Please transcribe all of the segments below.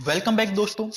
welcome back दोस्तों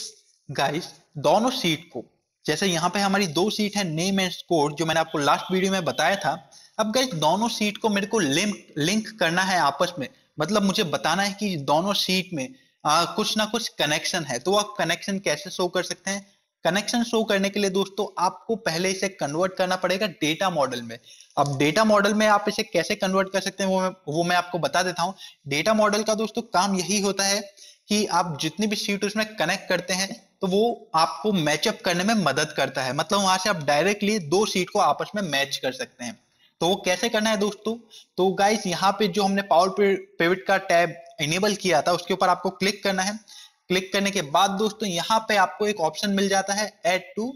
guys दोनों sheet को जैसे यहाँ पे हमारी दो सीट है नेम एंड स्कोर जो मैंने आपको लास्ट वीडियो में बताया था अब गाइस दोनों सीट को मेरे को लिंक लिंक करना है आपस में मतलब मुझे बताना है कि दोनों सीट में आ, कुछ ना कुछ कनेक्शन है तो आप कनेक्शन कैसे शो कर सकते हैं कनेक्शन शो करने के लिए दोस्तों आपको पहले इसे कन्वर्ट करना पड़ेगा डेटा मॉडल में अब डेटा मॉडल में आप इसे कैसे कन्वर्ट कर सकते हैं वो मैं वो मैं आपको बता देता हूँ डेटा मॉडल का दोस्तों काम यही होता है कि आप जितनी भी सीट उसमें कनेक्ट करते हैं तो वो आपको मैचअप करने में मदद करता है मतलब वहां से आप डायरेक्टली दो सीट को आपस में मैच कर सकते हैं तो वो कैसे करना है दोस्तों तो गाइस यहाँ पे जो हमने पावर पेविट का टैब इनेबल किया था उसके ऊपर आपको क्लिक करना है क्लिक करने के बाद दोस्तों यहाँ पे आपको एक ऑप्शन मिल जाता है एड टू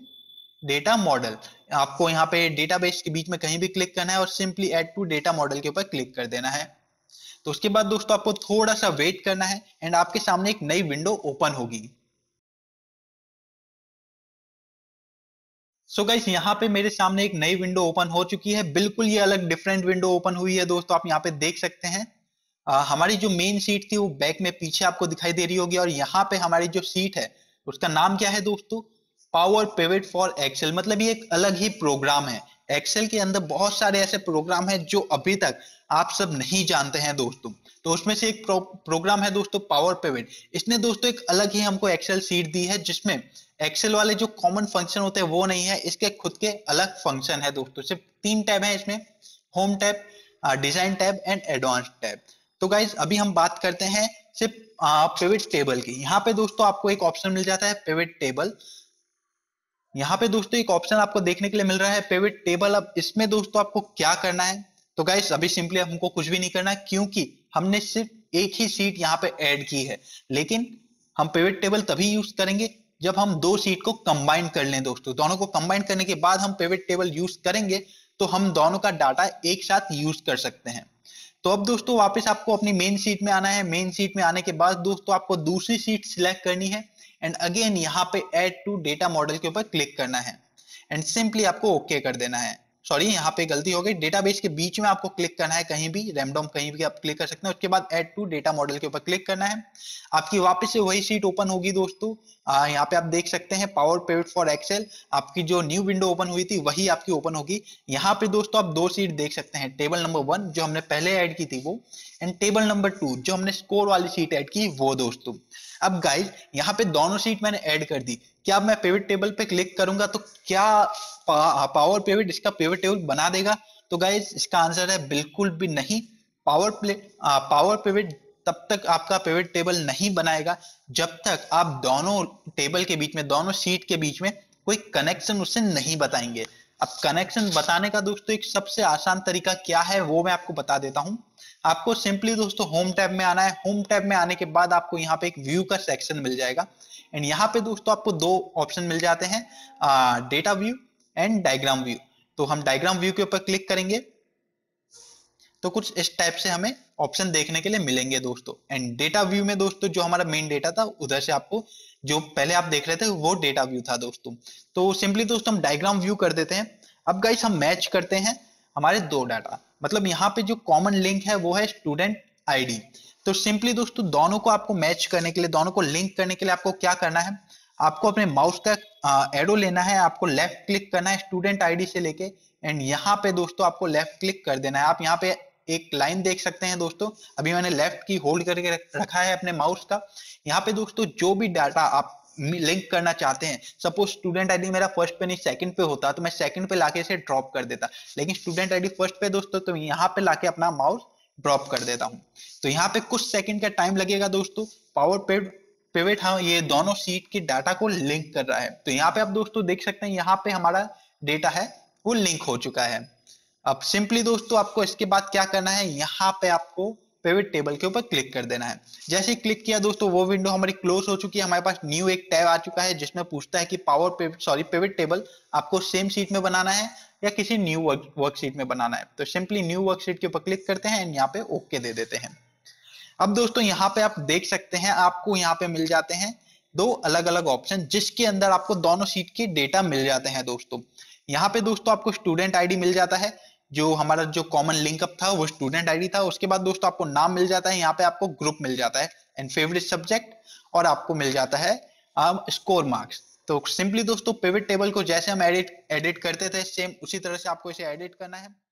डेटा मॉडल आपको यहाँ पे डेटाबेस के बीच में कहीं भी क्लिक करना है और simply add to data model के ऊपर क्लिक कर देना है तो उसके बाद दोस्तों आपको थोड़ा सा वेट करना है एंड आपके सामने एक नई विंडो ओपन होगी सो so गाइस यहाँ पे मेरे सामने एक नई विंडो ओपन हो चुकी है बिल्कुल ये अलग डिफरेंट विंडो ओपन हुई है दोस्तों आप यहाँ पे देख सकते हैं आ, हमारी जो मेन सीट थी वो बैक में पीछे आपको दिखाई दे रही होगी और यहाँ पे हमारी जो सीट है उसका नाम क्या है दोस्तों पावर पेवेट फॉर एक्सेल मतलब ये एक अलग ही प्रोग्राम है एक्सेल के अंदर बहुत सारे ऐसे प्रोग्राम है जो अभी तक आप सब नहीं जानते हैं दोस्तों तो उसमें से एक प्रो, प्रोग्राम है दोस्तों पावर पेमेंट इसने दोस्तों एक अलग ही हमको एक्सेल सीट दी है जिसमें एक्सेल वाले जो कॉमन फंक्शन होते हैं वो नहीं है इसके खुद के अलग फंक्शन है दोस्तों सिर्फ तीन टैब है इसमें home tab design tab and advance tab तो गाइज अभी हम बात करते हैं सिर्फ पेविट टेबल की यहाँ पे दोस्तों आपको एक ऑप्शन मिल जाता है पेविट टेबल यहाँ पे दोस्तों एक ऑप्शन आपको देखने के लिए मिल रहा है पेविट टेबल अब इसमें दोस्तों आपको क्या करना है तो गाइस अभी सिंपली हमको कुछ भी नहीं करना क्योंकि हमने सिर्फ एक ही सीट यहाँ पे ऐड की है लेकिन हम पेवेट टेबल तभी यूज करेंगे जब हम दो सीट को कंबाइन कर लें दोस्तों दोनों को कंबाइन करने के बाद हम पेवेट टेबल यूज करेंगे तो हम दोनों का डाटा एक साथ यूज कर सकते हैं तो अब दोस्तों वापस आपको अपनी मेन सीट में आना है मेन सीट में आने के बाद दोस्तों आपको दूसरी सीट सिलेक्ट करनी है एंड अगेन यहाँ पे एड टू डेटा मॉडल के ऊपर क्लिक करना है एंड सिंपली आपको ओके okay कर देना है सॉरी यहाँ पे गलती हो गई डेटाबेस के बीच में आपको क्लिक करना है कहीं भी रैमडोम कहीं भी आप क्लिक कर सकते हैं उसके बाद एड टू डेटा मॉडल के ऊपर क्लिक करना है आपकी वापस से वही सीट ओपन होगी दोस्तों यहाँ पे आप देख सकते हैं पावर पेड फॉर एक्सेल आपकी जो न्यू विंडो ओपन हुई थी वही आपकी ओपन होगी यहाँ पे दोस्तों आप दो सीट देख सकते हैं टेबल नंबर वन जो हमने पहले ऐड की थी वो एंड टेबल नंबर टू जो हमने स्कोर वाली सीट ऐड की वो दोस्तों अब गाइज यहाँ पे दोनों सीट मैंने ऐड कर दी क्या मैं पेविट टेबल पे क्लिक करूंगा तो क्या पावर पेविट इसका पेविट टेबल बना देगा तो गाइज इसका आंसर है बिल्कुल भी नहीं पावर प्ले पावर पेविट तब तक आपका पेविट टेबल नहीं बनाएगा जब तक आप दोनों टेबल के बीच में दोनों सीट के बीच में कोई कनेक्शन उससे नहीं बताएंगे अब कनेक्शन बताने का दोस्तों एक सबसे आसान तरीका क्या है वो मैं आपको बता देता हूं आपको सिंपली दोस्तों होम टैब में आना है होम टैब में आने के बाद आपको यहाँ पे एक व्यू का सेक्शन मिल जाएगा एंड यहाँ पे दोस्तों आपको दो ऑप्शन मिल जाते हैं data view and diagram view तो हम डायग्राम व्यू के ऊपर क्लिक करेंगे तो कुछ इस टाइप से हमें ऑप्शन देखने के लिए मिलेंगे दोस्तों एंड डेटा व्यू में दोस्तों जो हमारा मेन डेटा था उधर से आपको जो पहले आप देख रहे थे वो डेटा व्यू था दोस्तों तो सिंपली दोस्तों हम डायग्राम व्यू कर देते हैं अब गाइस हम मैच करते हैं हमारे दो डाटा मतलब यहाँ पे जो कॉमन लिंक है वो है स्टूडेंट आईडी तो सिंपली दोस्तों दोनों को आपको मैच करने के लिए दोनों को लिंक करने के लिए आपको क्या करना है आपको अपने माउस का एडो लेना है आपको लेफ्ट क्लिक करना है स्टूडेंट आईडी से लेके एंड यहाँ पे दोस्तों आपको लेफ्ट क्लिक कर देना है आप यहाँ पे एक लाइन देख सकते हैं दोस्तों अभी मैंने लेफ्ट की होल्ड करके रखा है अपने माउस का यहाँ पे दोस्तों जो भी डाटा आप लिंक करना चाहते हैं सपोज स्टूडेंट आईडी मेरा फर्स्ट पे नहीं सेकंड पे होता तो मैं सेकंड पे लाके इसे ड्रॉप कर देता लेकिन स्टूडेंट आईडी फर्स्ट पे दोस्तों तो यहाँ पे लाके अपना माउस ड्रॉप कर देता हूँ तो यहाँ पे कुछ सेकंड का टाइम लगेगा दोस्तों पावर पेड पेवेट हाँ ये दोनों सीट के डाटा को लिंक कर रहा है तो यहाँ पे आप दोस्तों देख सकते हैं यहाँ पे हमारा डेटा है वो लिंक हो चुका है अब सिंपली दोस्तों आपको इसके बाद क्या करना है यहाँ पे आपको पेविट टेबल के ऊपर क्लिक कर देना है जैसे ही क्लिक किया दोस्तों वो विंडो हमारी क्लोज हो चुकी है हमारे पास न्यू एक टैब आ चुका है जिसमें पूछता है कि power pivot sorry pivot table आपको सेम सीट में बनाना है या किसी न्यू वर्क वर्कशीट में बनाना है तो सिंपली न्यू वर्कशीट के ऊपर क्लिक करते हैं एंड यहाँ पे ओके दे देते हैं अब दोस्तों यहाँ पे आप देख सकते हैं आपको यहाँ पे मिल जाते हैं दो अलग अलग ऑप्शन जिसके अंदर आपको दोनों सीट के डेटा मिल जाते हैं दोस्तों यहाँ पे दोस्तों आपको स्टूडेंट आईडी मिल जाता है जो हमारा जो कॉमन लिंकअप था वो स्टूडेंट आईडी था उसके बाद दोस्तों आपको नाम मिल जाता है यहाँ पे आपको ग्रुप मिल जाता है एंड फेवरेट सब्जेक्ट और आपको मिल जाता है स्कोर um, मार्क्स तो सिंपली दोस्तों पेविट टेबल को जैसे हम एडिट एडिट करते थे सेम उसी तरह से आपको इसे एडिट करना है